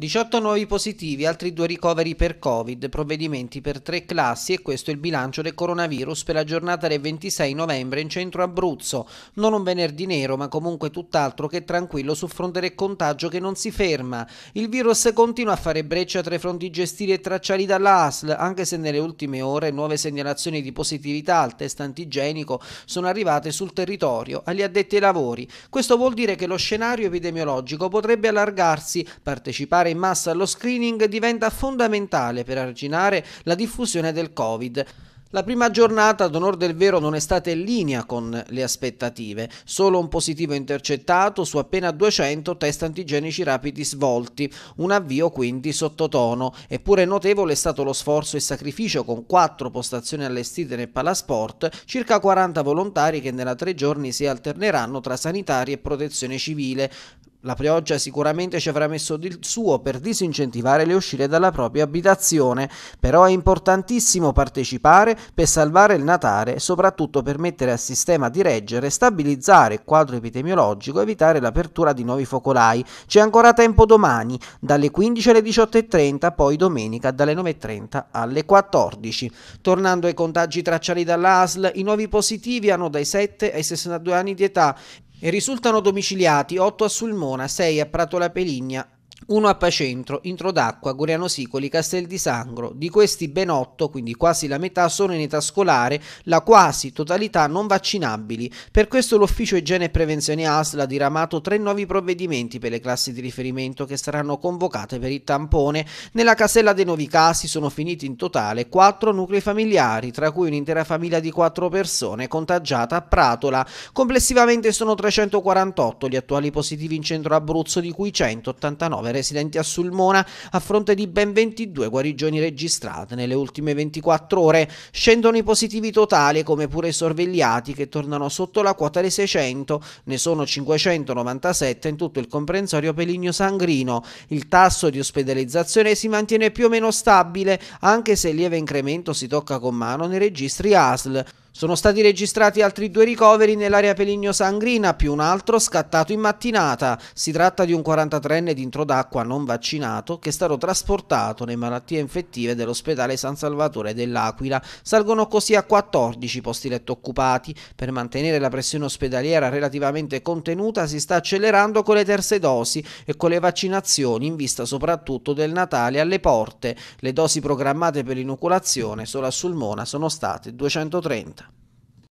18 nuovi positivi, altri due ricoveri per Covid, provvedimenti per tre classi e questo è il bilancio del coronavirus per la giornata del 26 novembre in centro Abruzzo. Non un venerdì nero, ma comunque tutt'altro che tranquillo su fronte del contagio che non si ferma. Il virus continua a fare breccia tra i fronti gestiti e tracciati dall'ASL, anche se nelle ultime ore nuove segnalazioni di positività al test antigenico sono arrivate sul territorio agli addetti ai lavori. Questo vuol dire che lo scenario epidemiologico potrebbe allargarsi, partecipare in massa allo screening diventa fondamentale per arginare la diffusione del Covid. La prima giornata, ad onor del vero, non è stata in linea con le aspettative. Solo un positivo intercettato su appena 200 test antigenici rapidi svolti. Un avvio quindi sottotono. Eppure notevole è stato lo sforzo e sacrificio con quattro postazioni allestite nel Palasport, circa 40 volontari che nella tre giorni si alterneranno tra sanitari e protezione civile. La pioggia sicuramente ci avrà messo il suo per disincentivare le uscite dalla propria abitazione, però è importantissimo partecipare per salvare il Natale, e soprattutto per mettere a sistema di reggere, stabilizzare il quadro epidemiologico, e evitare l'apertura di nuovi focolai. C'è ancora tempo domani, dalle 15 alle 18.30, poi domenica dalle 9.30 alle 14. Tornando ai contagi tracciati dall'ASL, i nuovi positivi hanno dai 7 ai 62 anni di età e risultano domiciliati 8 a Sulmona, 6 a Prato La Peligna, 1 a Pacentro, Intro d'Acqua, Goriano Sicoli, Castel di Sangro. Di questi ben 8, quindi quasi la metà, sono in età scolare, la quasi totalità non vaccinabili. Per questo l'Ufficio Igiene e Prevenzione ASL ha diramato tre nuovi provvedimenti per le classi di riferimento che saranno convocate per il tampone. Nella casella dei nuovi casi sono finiti in totale quattro nuclei familiari, tra cui un'intera famiglia di quattro persone contagiata a Pratola. Complessivamente sono 348 gli attuali positivi in centro Abruzzo, di cui 189 residenti residenti a Sulmona a fronte di ben 22 guarigioni registrate nelle ultime 24 ore. Scendono i positivi totali come pure i sorvegliati che tornano sotto la quota dei 600, ne sono 597 in tutto il comprensorio Peligno-Sangrino. Il tasso di ospedalizzazione si mantiene più o meno stabile anche se il lieve incremento si tocca con mano nei registri ASL. Sono stati registrati altri due ricoveri nell'area Peligno-Sangrina, più un altro scattato in mattinata. Si tratta di un 43enne dentro d'acqua non vaccinato che è stato trasportato nelle malattie infettive dell'ospedale San Salvatore dell'Aquila. Salgono così a 14 posti letto occupati. Per mantenere la pressione ospedaliera relativamente contenuta si sta accelerando con le terze dosi e con le vaccinazioni in vista soprattutto del Natale alle porte. Le dosi programmate per l'inoculazione solo a Sulmona sono state 230.